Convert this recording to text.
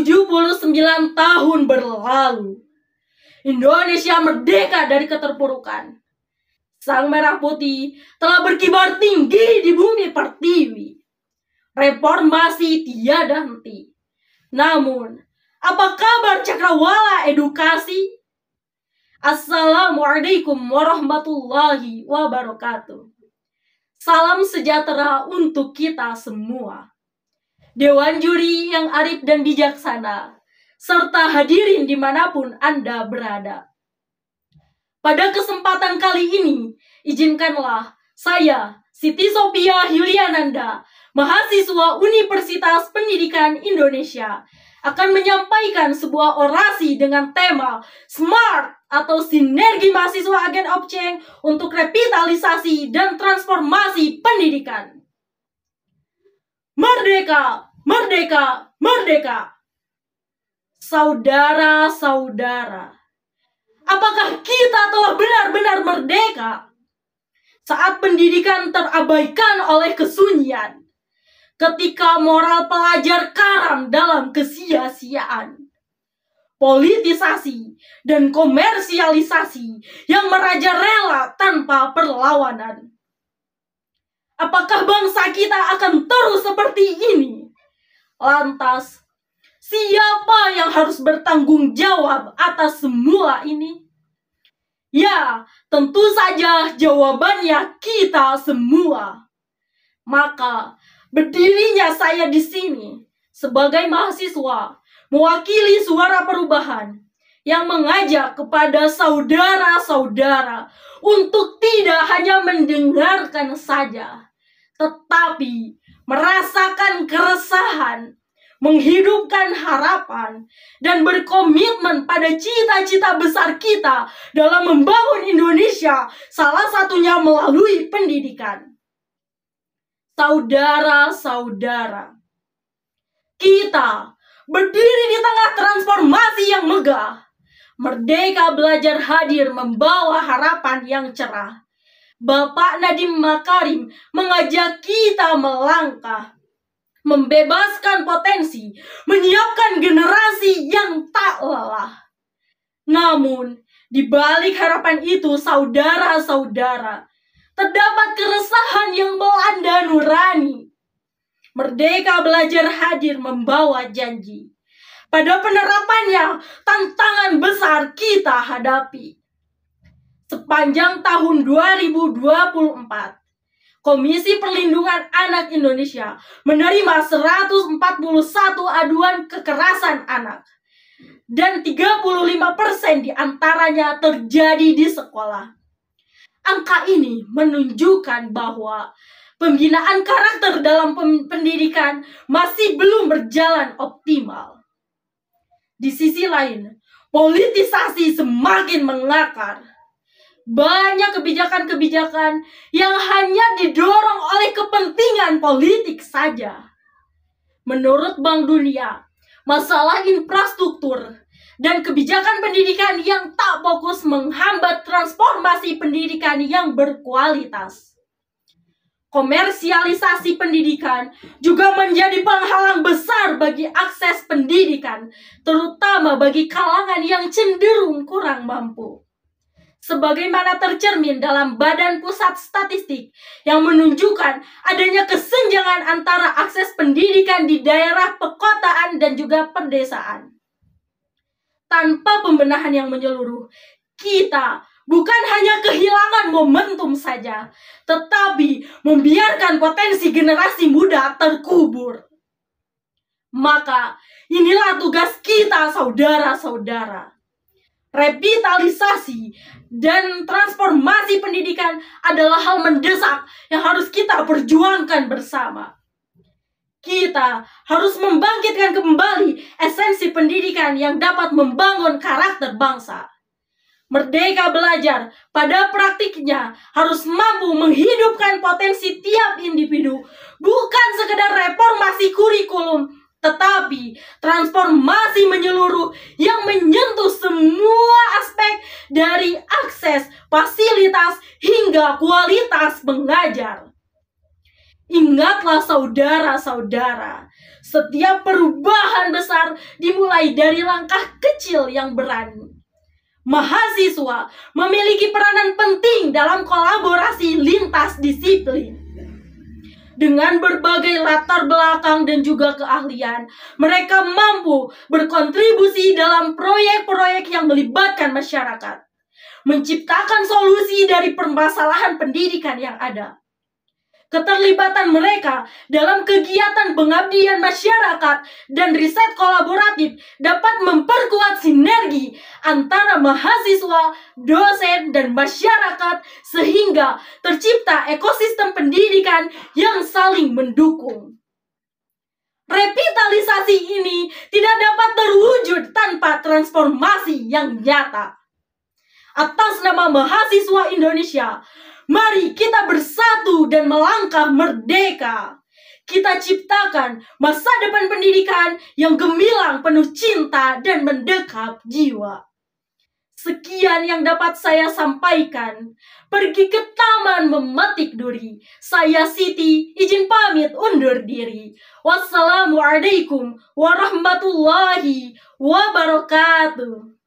79 tahun berlalu, Indonesia merdeka dari keterpurukan. Sang Merah Putih telah berkibar tinggi di bumi pertiwi. Reformasi tiada henti. Namun, apa kabar cakrawala edukasi? Assalamualaikum warahmatullahi wabarakatuh. Salam sejahtera untuk kita semua dewan juri yang arif dan bijaksana, serta hadirin dimanapun Anda berada. Pada kesempatan kali ini, izinkanlah saya, Siti Sophia Yuliananda, mahasiswa Universitas Pendidikan Indonesia, akan menyampaikan sebuah orasi dengan tema SMART atau Sinergi Mahasiswa Agen Objek untuk Revitalisasi dan Transformasi Pendidikan. Merdeka! Merdeka! Merdeka! Saudara-saudara, apakah kita telah benar-benar merdeka? Saat pendidikan terabaikan oleh kesunyian, ketika moral pelajar karam dalam kesia-siaan, politisasi dan komersialisasi yang merajalela tanpa perlawanan Apakah bangsa kita akan terus seperti ini? Lantas, siapa yang harus bertanggung jawab atas semua ini? Ya, tentu saja jawabannya kita semua. Maka, berdirinya saya di sini sebagai mahasiswa mewakili suara perubahan yang mengajak kepada saudara-saudara untuk tidak hanya mendengarkan saja, tetapi merasakan keresahan, menghidupkan harapan, dan berkomitmen pada cita-cita besar kita dalam membangun Indonesia, salah satunya melalui pendidikan. Saudara-saudara, kita berdiri di tengah transformasi yang megah Merdeka Belajar hadir membawa harapan yang cerah. Bapak Nadiem Makarim mengajak kita melangkah, membebaskan potensi, menyiapkan generasi yang tak lelah. Namun, di balik harapan itu, saudara-saudara, terdapat keresahan yang melanda nurani. Merdeka Belajar hadir membawa janji pada penerapannya tantangan besar kita hadapi. Sepanjang tahun 2024, Komisi Perlindungan Anak Indonesia menerima 141 aduan kekerasan anak dan 35% diantaranya terjadi di sekolah. Angka ini menunjukkan bahwa pembinaan karakter dalam pendidikan masih belum berjalan optimal. Di sisi lain, politisasi semakin mengakar. Banyak kebijakan-kebijakan yang hanya didorong oleh kepentingan politik saja. Menurut Bank Dunia, masalah infrastruktur dan kebijakan pendidikan yang tak fokus menghambat transformasi pendidikan yang berkualitas komersialisasi pendidikan juga menjadi penghalang besar bagi akses pendidikan, terutama bagi kalangan yang cenderung kurang mampu. Sebagaimana tercermin dalam Badan Pusat Statistik yang menunjukkan adanya kesenjangan antara akses pendidikan di daerah perkotaan dan juga perdesaan. Tanpa pembenahan yang menyeluruh, kita bukan hanya kehilangan momentum saja, tetapi membiarkan potensi generasi muda terkubur. Maka, inilah tugas kita, saudara-saudara. Revitalisasi dan transformasi pendidikan adalah hal mendesak yang harus kita perjuangkan bersama. Kita harus membangkitkan kembali esensi pendidikan yang dapat membangun karakter bangsa merdeka belajar pada praktiknya harus mampu menghidupkan potensi tiap individu, bukan sekedar reformasi kurikulum, tetapi transformasi menyeluruh yang menyentuh semua aspek dari akses, fasilitas, hingga kualitas mengajar. Ingatlah saudara-saudara, setiap perubahan besar dimulai dari langkah kecil yang berani mahasiswa memiliki peranan penting dalam kolaborasi lintas disiplin. Dengan berbagai latar belakang dan juga keahlian, mereka mampu berkontribusi dalam proyek-proyek yang melibatkan masyarakat, menciptakan solusi dari permasalahan pendidikan yang ada. Keterlibatan mereka dalam kegiatan pengabdian masyarakat dan riset kolaboratif dapat memperkuat sinergi antara mahasiswa, dosen, dan masyarakat sehingga tercipta ekosistem pendidikan yang saling mendukung. Revitalisasi ini tidak dapat terwujud tanpa transformasi yang nyata. Atas nama mahasiswa Indonesia, mari kita bersatu dan melangkah merdeka kita ciptakan masa depan pendidikan yang gemilang penuh cinta dan mendekap jiwa. Sekian yang dapat saya sampaikan. Pergi ke taman memetik duri. Saya Siti, izin pamit undur diri. Wassalamualaikum warahmatullahi wabarakatuh.